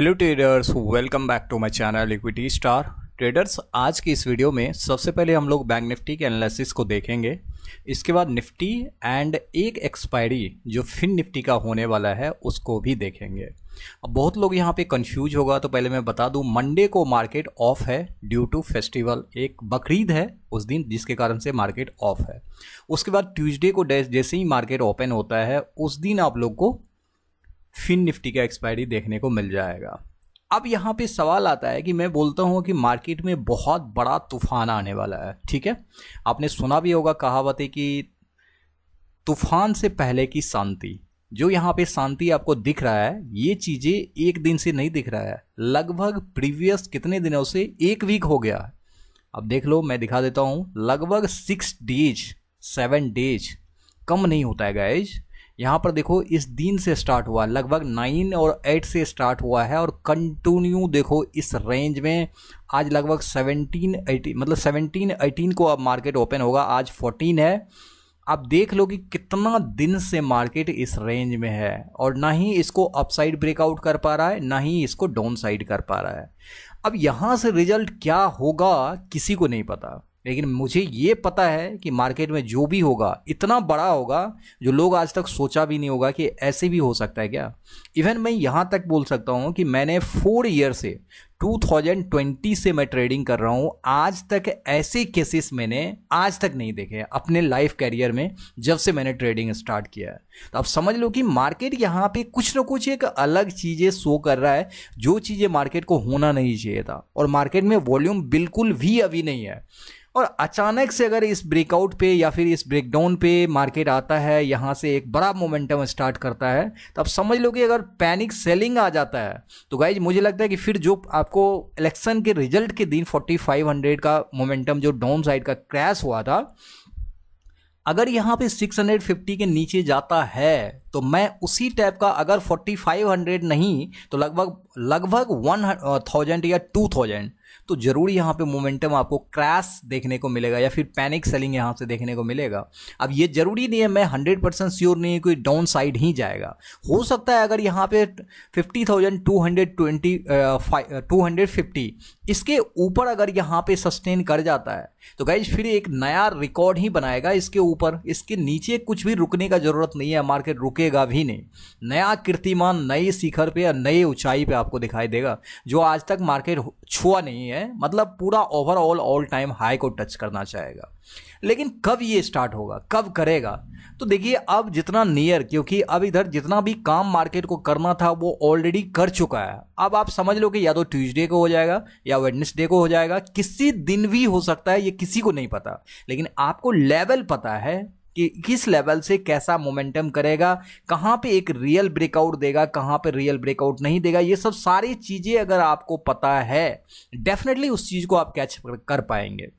hello traders welcome back to my channel equity star traders आज की इस video में सबसे पहले हम लोग बैंक निफ्टी के एनालिसिस को देखेंगे इसके बाद निफ्टी एंड एक एक्सपायरी जो फिन निफ्टी का होने वाला है उसको भी देखेंगे अब बहुत लोग यहाँ पे कंफ्यूज होगा तो पहले मैं बता दूँ मंडे को मार्केट ऑफ है ड्यू टू फेस्टिवल एक बकरीद है उस दिन जिसके कारण से मार्केट ऑफ है उसके बाद ट्यूजडे को जैसे ही मार्केट ओपन होता है उस दिन आप लोग को फिन निफ्टी का एक्सपायरी देखने को मिल जाएगा अब यहाँ पे सवाल आता है कि मैं बोलता हूँ कि मार्केट में बहुत बड़ा तूफान आने वाला है ठीक है आपने सुना भी होगा है कि तूफान से पहले की शांति जो यहाँ पे शांति आपको दिख रहा है ये चीज़ें एक दिन से नहीं दिख रहा है लगभग प्रीवियस कितने दिनों से एक वीक हो गया है अब देख लो मैं दिखा देता हूँ लगभग सिक्स डेज सेवन डेज कम नहीं होता है गाइज यहाँ पर देखो इस दिन से स्टार्ट हुआ लगभग नाइन और एट से स्टार्ट हुआ है और कंटिन्यू देखो इस रेंज में आज लगभग सेवनटीन एटीन मतलब सेवनटीन एटीन को अब मार्केट ओपन होगा आज फोर्टीन है आप देख लो कि कितना दिन से मार्केट इस रेंज में है और ना ही इसको अपसाइड ब्रेकआउट कर पा रहा है ना ही इसको डाउन साइड कर पा रहा है अब यहाँ से रिजल्ट क्या होगा किसी को नहीं पता लेकिन मुझे ये पता है कि मार्केट में जो भी होगा इतना बड़ा होगा जो लोग आज तक सोचा भी नहीं होगा कि ऐसे भी हो सकता है क्या इवन मैं यहाँ तक बोल सकता हूँ कि मैंने फोर ईयर से 2020 से मैं ट्रेडिंग कर रहा हूँ आज तक ऐसे केसेस मैंने आज तक नहीं देखे अपने लाइफ कैरियर में जब से मैंने ट्रेडिंग स्टार्ट किया है तो आप समझ लो कि मार्केट यहाँ पे कुछ ना कुछ एक अलग चीज़ें शो कर रहा है जो चीज़ें मार्केट को होना नहीं चाहिए था और मार्केट में वॉल्यूम बिल्कुल भी अभी नहीं है और अचानक से अगर इस ब्रेकआउट पे या फिर इस ब्रेकडाउन पे मार्केट आता है यहाँ से एक बड़ा मोमेंटम स्टार्ट करता है तो आप समझ लो कि अगर पैनिक सेलिंग आ जाता है तो गाइज मुझे लगता है कि फिर जो आप आपको इलेक्शन के रिजल्ट के दिन 4500 का मोमेंटम जो डाउन साइड का क्रैश हुआ था अगर यहाँ पे 650 के नीचे जाता है तो मैं उसी टाइप का अगर 4500 नहीं तो लगभग लगभग वन थाउजेंड uh, या टू थाउजेंड तो ज़रूर यहाँ पे मोमेंटम आपको क्रैश देखने को मिलेगा या फिर पैनिक सेलिंग यहाँ से देखने को मिलेगा अब ये ज़रूरी नहीं है मैं हंड्रेड परसेंट श्योर नहीं है कोई डाउन साइड ही जाएगा हो सकता है अगर यहाँ पे fifty thousand two hundred twenty two hundred fifty इसके ऊपर अगर यहाँ पे सस्टेन कर जाता है तो गाइज फिर एक नया रिकॉर्ड ही बनाएगा इसके ऊपर इसके नीचे कुछ भी रुकने का ज़रूरत नहीं है मार्केट रुकेगा भी नहीं नया कीर्तिमान नए शिखर पे या नए ऊंचाई पे आपको दिखाई देगा जो आज तक मार्केट छुआ नहीं है मतलब पूरा ओवरऑल ऑल टाइम हाई को टच करना चाहेगा लेकिन कब ये स्टार्ट होगा कब करेगा तो देखिए अब जितना नियर क्योंकि अब इधर जितना भी काम मार्केट को करना था वो ऑलरेडी कर चुका है अब आप समझ लो कि या तो ट्यूसडे को हो जाएगा या वेडनेसडे को हो जाएगा किसी दिन भी हो सकता है ये किसी को नहीं पता लेकिन आपको लेवल पता है कि किस लेवल से कैसा मोमेंटम करेगा कहाँ पे एक रियल ब्रेकआउट देगा कहाँ पे रियल ब्रेकआउट नहीं देगा ये सब सारी चीज़ें अगर आपको पता है डेफिनेटली उस चीज़ को आप कैच कर पाएंगे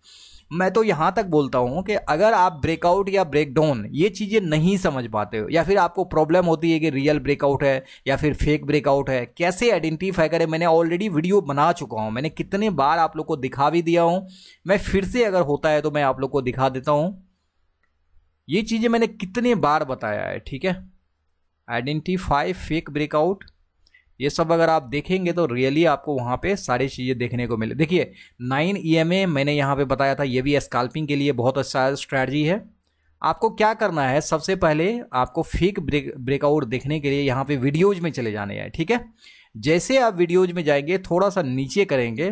मैं तो यहाँ तक बोलता हूँ कि अगर आप ब्रेकआउट या ब्रेकडाउन ये चीज़ें नहीं समझ पाते हो या फिर आपको प्रॉब्लम होती है कि रियल ब्रेकआउट है या फिर फेक ब्रेकआउट है कैसे आइडेंटिफाई करें मैंने ऑलरेडी वीडियो बना चुका हूँ मैंने कितने बार आप लोग को दिखा भी दिया हूँ मैं फिर से अगर होता है तो मैं आप लोग को दिखा देता हूँ ये चीज़ें मैंने कितने बार बताया है ठीक है आइडेंटिफाई फेक ब्रेकआउट ये सब अगर आप देखेंगे तो रियली आपको वहाँ पे सारी चीज़ें देखने को मिले देखिए नाइन ई एम ए मैंने यहाँ पे बताया था ये भी स्काल्पिंग के लिए बहुत अच्छा स्ट्रैटी है आपको क्या करना है सबसे पहले आपको फेक ब्रेक ब्रेकआउट देखने के लिए यहाँ पे वीडियोज में चले जाने हैं ठीक है जैसे आप वीडियोज में जाएंगे थोड़ा सा नीचे करेंगे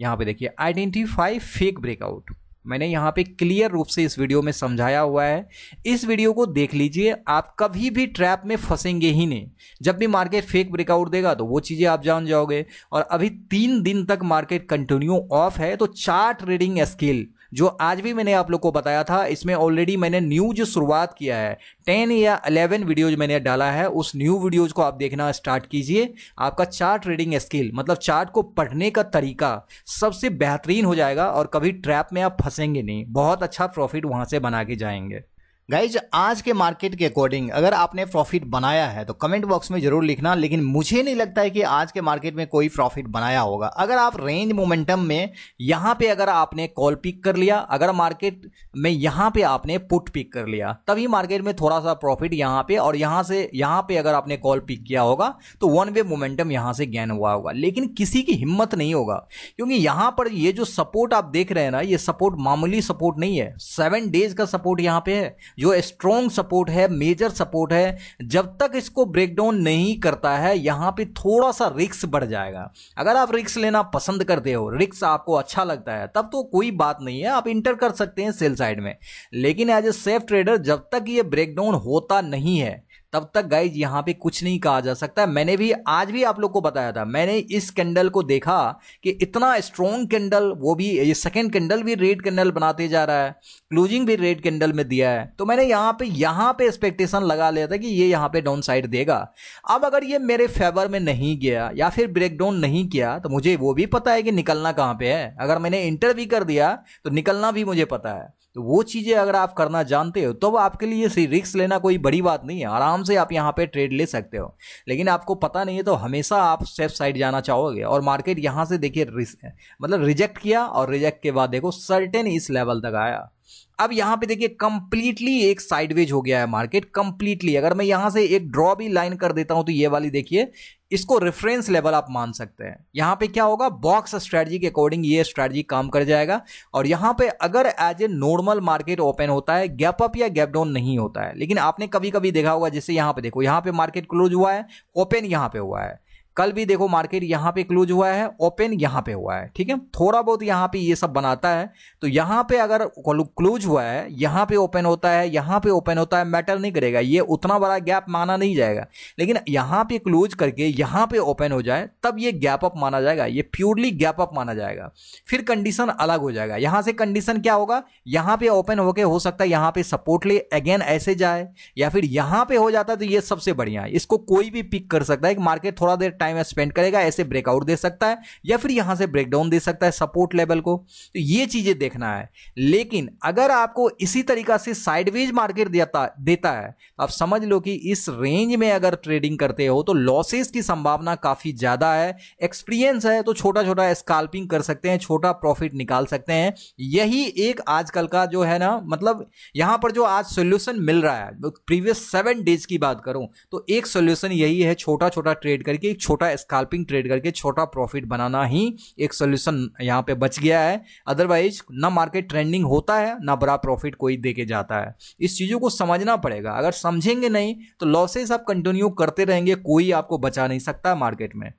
यहाँ पर देखिए आइडेंटिफाई फेक ब्रेकआउट मैंने यहाँ पे क्लियर रूप से इस वीडियो में समझाया हुआ है इस वीडियो को देख लीजिए आप कभी भी ट्रैप में फंसेंगे ही नहीं जब भी मार्केट फेक ब्रेकआउट देगा तो वो चीज़ें आप जान जाओगे और अभी तीन दिन तक मार्केट कंटिन्यू ऑफ है तो चार ट्रेडिंग स्किल जो आज भी मैंने आप लोग को बताया था इसमें ऑलरेडी मैंने न्यू जो शुरुआत किया है टेन या अलेवन वीडियोज मैंने डाला है उस न्यू वीडियोज को आप देखना स्टार्ट कीजिए आपका चार्ट रीडिंग स्किल मतलब चार्ट को पढ़ने का तरीका सबसे बेहतरीन हो जाएगा और कभी ट्रैप में आप फंसेंगे नहीं बहुत अच्छा प्रॉफिट वहाँ से बना के जाएंगे गाइज आज के मार्केट के अकॉर्डिंग अगर आपने प्रॉफिट बनाया है तो कमेंट बॉक्स में जरूर लिखना लेकिन मुझे नहीं लगता है कि आज के मार्केट में कोई प्रॉफिट बनाया होगा अगर आप रेंज मोमेंटम में यहाँ पे अगर आपने कॉल पिक कर लिया अगर मार्केट में यहाँ पे आपने पुट पिक कर लिया तभी मार्केट में थोड़ा सा प्रॉफिट यहाँ पे और यहाँ से यहाँ पे अगर आपने कॉल पिक किया होगा तो वन वे मोमेंटम यहाँ से गैन हुआ होगा लेकिन किसी की हिम्मत नहीं होगा क्योंकि यहाँ पर ये जो सपोर्ट आप देख रहे हैं ना ये सपोर्ट मामूली सपोर्ट नहीं है सेवन डेज का सपोर्ट यहाँ पे है जो स्ट्रॉन्ग सपोर्ट है मेजर सपोर्ट है जब तक इसको ब्रेकडाउन नहीं करता है यहाँ पे थोड़ा सा रिक्स बढ़ जाएगा अगर आप रिक्स लेना पसंद करते हो रिक्स आपको अच्छा लगता है तब तो कोई बात नहीं है आप इंटर कर सकते हैं सेल साइड में लेकिन एज ए सेफ ट्रेडर जब तक ये ब्रेकडाउन होता नहीं है तब तक गाइज यहाँ पे कुछ नहीं कहा जा सकता मैंने भी आज भी आप लोग को बताया था मैंने इस कैंडल को देखा कि इतना स्ट्रॉन्ग कैंडल वो भी ये सेकेंड कैंडल भी रेड कैंडल बनाते जा रहा है क्लोजिंग भी रेड कैंडल में दिया है तो मैंने यहाँ पे यहाँ पे एक्सपेक्टेशन लगा लिया था कि ये यहाँ पे डाउन साइड देगा अब अगर ये मेरे फेवर में नहीं गया या फिर ब्रेक डाउन नहीं किया तो मुझे वो भी पता है कि निकलना कहाँ पे है अगर मैंने इंटर भी कर दिया तो निकलना भी मुझे पता है तो वो चीज़ें अगर आप करना जानते हो तो आपके लिए रिस्क लेना कोई बड़ी बात नहीं है आराम से आप यहाँ पे ट्रेड ले सकते हो लेकिन आपको पता नहीं है तो हमेशा आप सेफ साइड जाना चाहोगे और मार्केट यहाँ से देखिए मतलब रिजेक्ट किया और रिजेक्ट के बाद देखो सर्टेन इस लेवल तक आया अब यहाँ पे देखिए कंप्लीटली एक साइडवेज हो गया है मार्केट कंप्लीटली अगर मैं यहाँ से एक ड्रॉ भी लाइन कर देता हूँ तो ये वाली देखिए इसको रेफरेंस लेवल आप मान सकते हैं यहाँ पे क्या होगा बॉक्स स्ट्रेटजी के अकॉर्डिंग ये स्ट्रेटजी काम कर जाएगा और यहाँ पे अगर as a normal market open होता है गैप अप या गैप डाउन नहीं होता है लेकिन आपने कभी कभी देखा होगा जैसे यहाँ पे देखो यहाँ पे मार्केट क्लोज हुआ है ओपन यहाँ पे हुआ है कल भी देखो मार्केट यहाँ पे क्लोज हुआ है ओपन यहाँ पे हुआ है ठीक है थोड़ा बहुत यहाँ पे ये सब बनाता है तो यहाँ पे अगर क्लोज हुआ है यहाँ पे ओपन होता है यहाँ पे ओपन होता है मैटर नहीं करेगा ये उतना बड़ा गैप माना नहीं जाएगा लेकिन यहाँ पे क्लोज करके यहाँ पे ओपन हो जाए तब ये गैप अप माना जाएगा ये प्योरली गैप अप माना जाएगा फिर कंडीशन अलग हो जाएगा यहाँ से कंडीशन क्या होगा यहाँ पर ओपन होकर हो सकता है यहाँ पर सपोर्ट ले अगेन ऐसे जाए या फिर यहाँ पर हो जाता है तो ये सबसे बढ़िया इसको कोई भी पिक कर सकता है मार्केट थोड़ा देर टाइम स्पेंड करेगा ऐसे ब्रेकआउट दे सकता है या फिर यहाँ से ब्रेकडाउन दे सकता है सपोर्ट लेवल को तो ये चीज़ें देखना है लेकिन अगर आपको इसी तरीका से साइडवेज मार्केट देता देता है तो आप समझ लो कि इस रेंज में अगर ट्रेडिंग करते हो तो लॉसेस की संभावना काफ़ी ज़्यादा है एक्सपीरियंस है तो छोटा छोटा स्काल्पिंग कर सकते हैं छोटा प्रॉफिट निकाल सकते हैं यही एक आजकल का जो है ना मतलब यहाँ पर जो आज सोल्यूशन मिल रहा है प्रीवियस सेवन डेज की बात करूं तो एक सोल्यूशन यही है छोटा छोटा ट्रेड करके एक छोटा छोटा स्काल्पिंग ट्रेड करके छोटा प्रॉफिट बनाना ही एक सोल्यूशन यहाँ पे बच गया है अदरवाइज ना मार्केट ट्रेंडिंग होता है ना बड़ा प्रॉफिट कोई दे के जाता है इस चीज़ों को समझना पड़ेगा अगर समझेंगे नहीं तो लॉसेस आप कंटिन्यू करते रहेंगे कोई आपको बचा नहीं सकता मार्केट में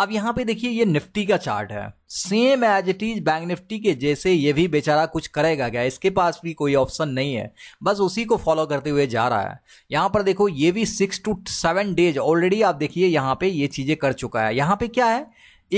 अब यहाँ पे देखिए ये निफ्टी का चार्ट है same as it is bank Nifty के जैसे ये भी बेचारा कुछ करेगा क्या इसके पास भी कोई ऑप्शन नहीं है बस उसी को फॉलो करते हुए जा रहा है यहां पर देखो ये भी six to seven days already आप देखिए यहाँ पे ये चीज़ें कर चुका है यहां पे क्या है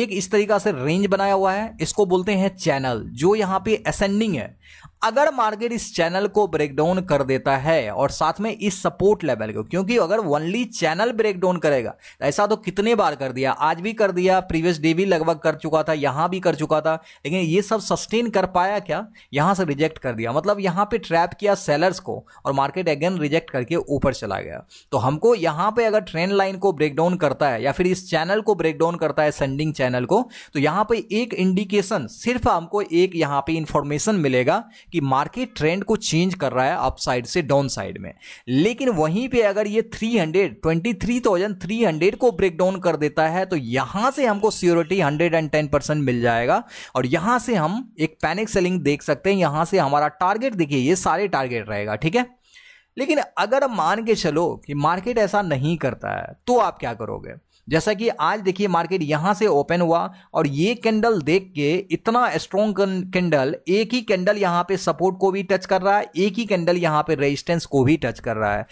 एक इस तरीका से रेंज बनाया हुआ है इसको बोलते हैं चैनल जो यहाँ पे असेंडिंग है अगर मार्केट इस चैनल को ब्रेकडाउन कर देता है और साथ में इस सपोर्ट लेवल को क्योंकि अगर ओनली चैनल ब्रेकडाउन करेगा ऐसा तो कितने बार कर दिया आज भी कर दिया प्रीवियस डे भी लगभग कर चुका था यहां भी कर चुका था लेकिन ये सब सस्टेन कर पाया क्या यहां से रिजेक्ट कर दिया मतलब यहां पर ट्रैप किया सेलर्स को और मार्केट अगेन रिजेक्ट करके ऊपर चला गया तो हमको यहां पे अगर ट्रेंड लाइन को ब्रेकडाउन करता है या फिर इस चैनल को ब्रेकडाउन करता है सेंडिंग चैनल को तो यहां पर एक इंडिकेशन सिर्फ हमको एक यहां पे इंफॉर्मेशन मिलेगा कि मार्केट ट्रेंड को चेंज कर रहा है अप साइड से डाउन साइड में लेकिन वहीं पे अगर ये 300 23,300 को ब्रेक डाउन कर देता है तो यहां से हमको सियोरिटी 110 परसेंट मिल जाएगा और यहाँ से हम एक पैनिक सेलिंग देख सकते हैं यहां से हमारा टारगेट देखिए ये सारे टारगेट रहेगा ठीक है लेकिन अगर मान के चलो कि मार्केट ऐसा नहीं करता है तो आप क्या करोगे जैसा कि आज देखिए मार्केट यहाँ से ओपन हुआ और ये कैंडल देख के इतना स्ट्रॉन्ग कैंडल एक ही कैंडल यहाँ पे सपोर्ट को भी टच कर रहा है एक ही कैंडल यहाँ पे रेजिस्टेंस को भी टच कर रहा है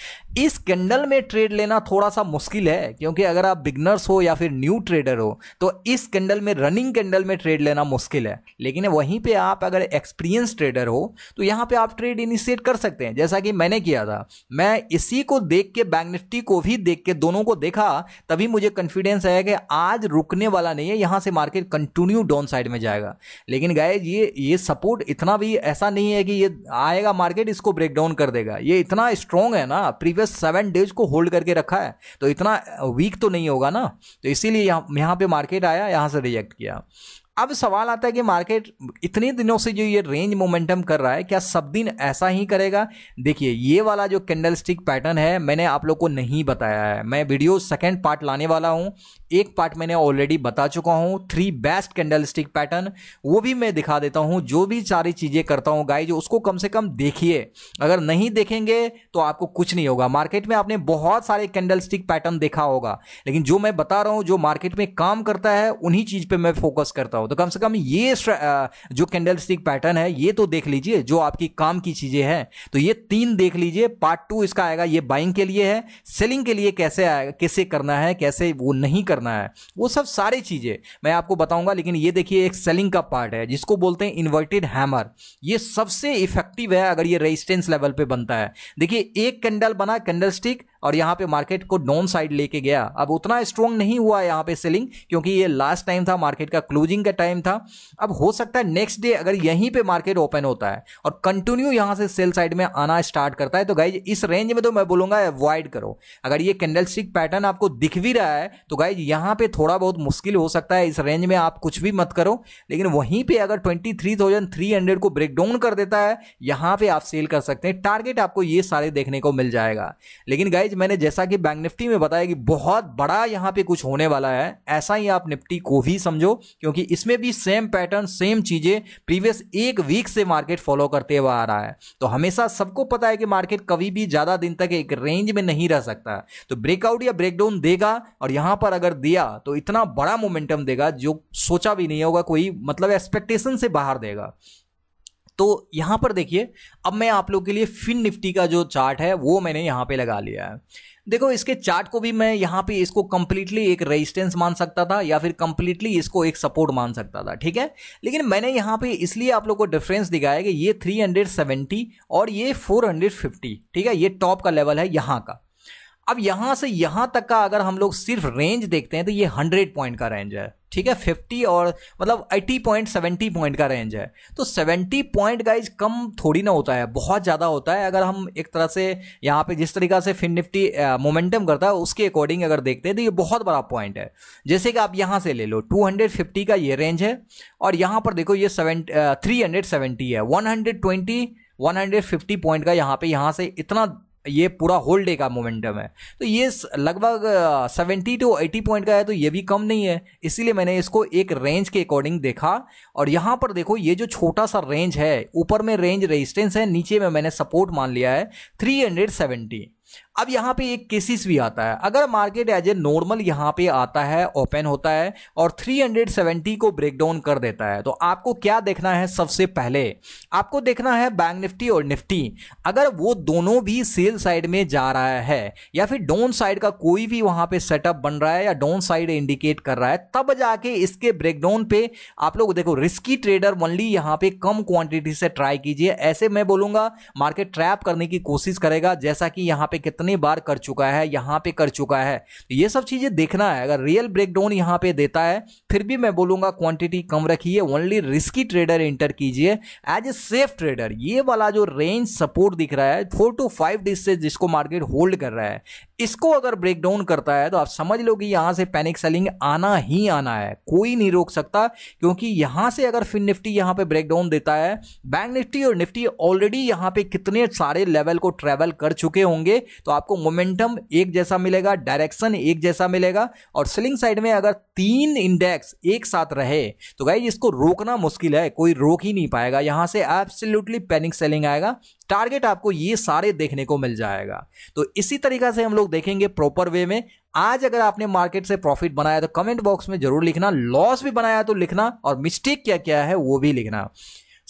इस कैंडल में ट्रेड लेना थोड़ा सा मुश्किल है क्योंकि अगर आप बिगनर्स हो या फिर न्यू ट्रेडर हो तो इस कैंडल में रनिंग कैंडल में ट्रेड लेना मुश्किल है लेकिन वहीं पर आप अगर एक्सपीरियंस ट्रेडर हो तो यहाँ पर आप ट्रेड इनिशिएट कर सकते हैं जैसा कि मैंने किया था मैं इसी को देख के बैंक निफ्टी को भी देख के दोनों को देखा तभी मुझे कॉन्फिडेंस है कि आज रुकने वाला नहीं है यहाँ से मार्केट कंटिन्यू डाउन साइड में जाएगा लेकिन गाय ये ये सपोर्ट इतना भी ऐसा नहीं है कि ये आएगा मार्केट इसको ब्रेक डाउन कर देगा ये इतना स्ट्रॉन्ग है ना प्रीवियस सेवन डेज को होल्ड करके रखा है तो इतना वीक तो नहीं होगा ना तो इसीलिए यहाँ यहाँ पर मार्केट आया यहाँ से रिजेक्ट किया अब सवाल आता है कि मार्केट इतने दिनों से जो ये रेंज मोमेंटम कर रहा है क्या सब दिन ऐसा ही करेगा देखिए ये वाला जो कैंडल स्टिक पैटर्न है मैंने आप लोग को नहीं बताया है मैं वीडियो सेकेंड पार्ट लाने वाला हूँ एक पार्ट मैंने ऑलरेडी बता चुका हूँ three best candle stick pattern वो भी मैं दिखा देता हूँ जो भी सारी चीज़ें करता हूँ गाय जो उसको कम से कम देखिए अगर नहीं देखेंगे तो आपको कुछ नहीं होगा मार्केट में आपने बहुत सारे कैंडल स्टिक पैटर्न देखा होगा लेकिन जो मैं बता रहा हूँ जो मार्केट में काम करता है उन्हीं चीज़ पर मैं फोकस करता हूँ तो कम से कम ये जो कैंडल स्टिक पैटर्न है ये तो देख लीजिए जो आपकी काम की चीजें हैं तो ये तीन देख लीजिए पार्ट टू इसका आएगा ये बाइंग के लिए है सेलिंग के लिए कैसे आएगा कैसे करना है कैसे वो नहीं करना है वो सब सारी चीजें मैं आपको बताऊंगा लेकिन ये देखिए एक सेलिंग का पार्ट है जिसको बोलते हैं इन्वर्टेड हैमर ये सबसे इफेक्टिव है अगर ये रेजिस्टेंस लेवल पे बनता है देखिए एक कैंडल बना कैंडल स्टिक और यहाँ पे मार्केट को डाउन साइड लेके गया अब उतना स्ट्रॉन्ग नहीं हुआ यहाँ पे सेलिंग क्योंकि ये लास्ट टाइम था मार्केट का क्लोजिंग का टाइम था अब हो सकता है नेक्स्ट डे अगर यहीं पे मार्केट ओपन होता है और कंटिन्यू यहाँ से सेल साइड में आना स्टार्ट करता है तो गाइज इस रेंज में तो मैं बोलूंगा अवॉइड करो अगर ये कैंडल पैटर्न आपको दिख भी रहा है तो गाइज यहाँ पे थोड़ा बहुत मुश्किल हो सकता है इस रेंज में आप कुछ भी मत करो लेकिन वहीं पर अगर ट्वेंटी को ब्रेक डाउन कर देता है यहाँ पर आप सेल कर सकते हैं टारगेट आपको ये सारे देखने को मिल जाएगा लेकिन गाइज गाइज मैंने जैसा कि बैंक निफ्टी में बताया कि बहुत बड़ा यहाँ पे कुछ होने वाला है ऐसा ही आप निफ्टी को भी समझो क्योंकि इसमें भी सेम पैटर्न सेम चीजें प्रीवियस एक वीक से मार्केट फॉलो करते हुए आ रहा है तो हमेशा सबको पता है कि मार्केट कभी भी ज्यादा दिन तक एक रेंज में नहीं रह सकता तो ब्रेकआउट या ब्रेकडाउन देगा और यहां पर अगर दिया तो इतना बड़ा मोमेंटम देगा जो सोचा भी नहीं होगा कोई मतलब एक्सपेक्टेशन से बाहर देगा तो यहाँ पर देखिए अब मैं आप लोग के लिए फिन निफ्टी का जो चार्ट है वो मैंने यहाँ पे लगा लिया है देखो इसके चार्ट को भी मैं यहाँ पे इसको कंप्लीटली एक रेजिस्टेंस मान सकता था या फिर कंप्लीटली इसको एक सपोर्ट मान सकता था ठीक है लेकिन मैंने यहाँ पे इसलिए आप लोग को डिफरेंस दिखाया कि ये 370 और ये 450 ठीक है ये टॉप का लेवल है यहाँ का अब यहाँ से यहाँ तक का अगर हम लोग सिर्फ रेंज देखते हैं तो ये हंड्रेड पॉइंट का रेंज है ठीक है फिफ्टी और मतलब एटी पॉइंट सेवेंटी पॉइंट का रेंज है तो सेवेंटी पॉइंट गाइज कम थोड़ी ना होता है बहुत ज़्यादा होता है अगर हम एक तरह से यहाँ पे जिस तरीका से फिन निफ्टी मोमेंटम करता है उसके अकॉर्डिंग अगर देखते हैं तो ये बहुत बड़ा पॉइंट है जैसे कि आप यहाँ से ले लो टू हंड्रेड फिफ्टी का ये रेंज है और यहाँ पर देखो ये सेवन थ्री हंड्रेड सेवेंटी है one hundred twenty one hundred fifty point का यहाँ पे यहाँ से इतना ये पूरा होल डे का मोमेंटम है तो ये लगभग सेवेंटी टू एटी पॉइंट का है तो ये भी कम नहीं है इसीलिए मैंने इसको एक रेंज के अकॉर्डिंग देखा और यहाँ पर देखो ये जो छोटा सा रेंज है ऊपर में रेंज रेजिस्टेंस है नीचे में मैंने सपोर्ट मान लिया है थ्री हंड्रेड सेवेंटी अब यहाँ पे एक केसिस भी आता है अगर मार्केट एज ए नॉर्मल यहाँ पे आता है ओपन होता है और 370 को ब्रेक डाउन कर देता है तो आपको क्या देखना है सबसे पहले आपको देखना है बैंक निफ्टी और निफ्टी अगर वो दोनों भी सेल साइड में जा रहा है या फिर डाउन साइड का कोई भी वहां पे सेटअप बन रहा है या डाउन साइड इंडिकेट कर रहा है तब जाके इसके ब्रेकडाउन पे आप लोग देखो रिस्की ट्रेडर ओनली यहाँ पे कम क्वांटिटी से ट्राई कीजिए ऐसे मैं बोलूंगा मार्केट ट्रैप करने की कोशिश करेगा जैसा कि यहाँ पे कितने कितने बार कर चुका है यहाँ पे कर चुका है तो ये सब चीज़ें देखना है अगर रियल ब्रेकडाउन यहाँ पे देता है फिर भी मैं बोलूँगा क्वांटिटी कम रखिए ओनली रिस्की ट्रेडर इंटर कीजिए एज ए सेफ ट्रेडर ये वाला जो रेंज सपोर्ट दिख रहा है फोर टू फाइव डेज से जिसको मार्केट होल्ड कर रहा है इसको अगर ब्रेकडाउन करता है तो आप समझ लो कि यहाँ से पैनिक सेलिंग आना ही आना है कोई नहीं रोक सकता क्योंकि यहाँ से अगर फिन निफ्टी यहाँ पे ब्रेकडाउन देता है बैंक निफ्टी और निफ्टी ऑलरेडी यहाँ पे कितने सारे लेवल को ट्रैवल कर चुके होंगे तो तो आपको मोमेंटम एक जैसा मिलेगा डायरेक्शन एक जैसा मिलेगा और सेलिंग साइड में अगर तीन इंडेक्स एक साथ रहे तो भाई इसको रोकना मुश्किल है कोई रोक ही नहीं पाएगा यहां से एब्सोल्युटली पैनिक सेलिंग आएगा टारगेट आपको ये सारे देखने को मिल जाएगा तो इसी तरीका से हम लोग देखेंगे प्रॉपर वे में आज अगर आपने मार्केट से प्रॉफिट बनाया तो कमेंट बॉक्स में जरूर लिखना लॉस भी बनाया तो लिखना और मिस्टेक क्या क्या है वो भी लिखना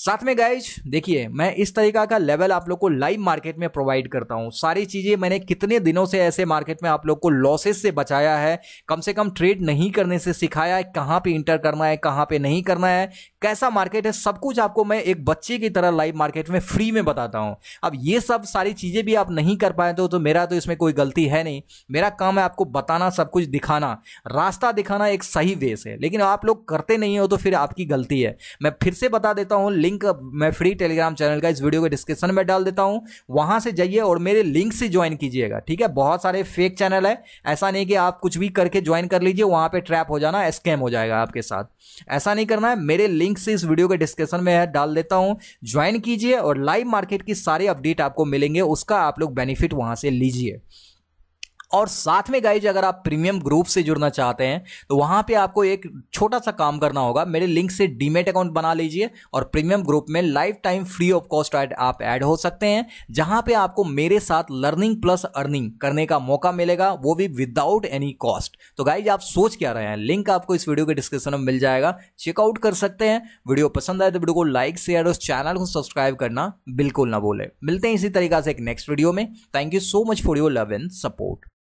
साथ में गाइज देखिए मैं इस तरीका का लेवल आप लोग को लाइव मार्केट में प्रोवाइड करता हूँ सारी चीज़ें मैंने कितने दिनों से ऐसे मार्केट में आप लोग को लॉसेस से बचाया है कम से कम ट्रेड नहीं करने से सिखाया है कहाँ पे इंटर करना है कहाँ पे नहीं करना है कैसा मार्केट है सब कुछ आपको मैं एक बच्चे की तरह लाइव मार्केट में फ्री में बताता हूँ अब ये सब सारी चीज़ें भी आप नहीं कर पाए तो, तो मेरा तो इसमें कोई गलती है नहीं मेरा काम है आपको बताना सब कुछ दिखाना रास्ता दिखाना एक सही वेस है लेकिन आप लोग करते नहीं हो तो फिर आपकी गलती है मैं फिर से बता देता हूँ लिंक मैं फ्री टेलीग्राम चैनल का इस वीडियो के डिस्क्रिप्शन में डाल देता हूँ वहाँ से जाइए और मेरे लिंक से ज्वाइन कीजिएगा ठीक है बहुत सारे फेक चैनल है ऐसा नहीं कि आप कुछ भी करके ज्वाइन कर लीजिए वहाँ पर ट्रैप हो जाना स्कैम हो जाएगा आपके साथ ऐसा नहीं करना है मेरे लिंक से इस वीडियो के डिस्क्रिप्शन में डाल देता हूँ ज्वाइन कीजिए और लाइव मार्केट की सारी अपडेट आपको मिलेंगे उसका आप लोग बेनिफिट वहाँ से लीजिए और साथ में गाइज अगर आप प्रीमियम ग्रुप से जुड़ना चाहते हैं तो वहां पे आपको एक छोटा सा काम करना होगा मेरे लिंक से डीमेट अकाउंट बना लीजिए और प्रीमियम ग्रुप में life time free of cost आप ऐड हो सकते हैं जहां पे आपको मेरे साथ लर्निंग प्लस अर्निंग करने का मौका मिलेगा वो भी विदाउट एनी कॉस्ट तो गाइज आप सोच क्या रहे हैं लिंक आपको इस वीडियो के डिस्क्रिप्शन में मिल जाएगा चेकआउट कर सकते हैं वीडियो पसंद आए तो वीडियो को लाइक शेयर और चैनल को सब्सक्राइब करना बिल्कुल ना भूलें मिलते हैं इसी तरीका से एक नेक्स्ट वीडियो में thank you so much for your love and support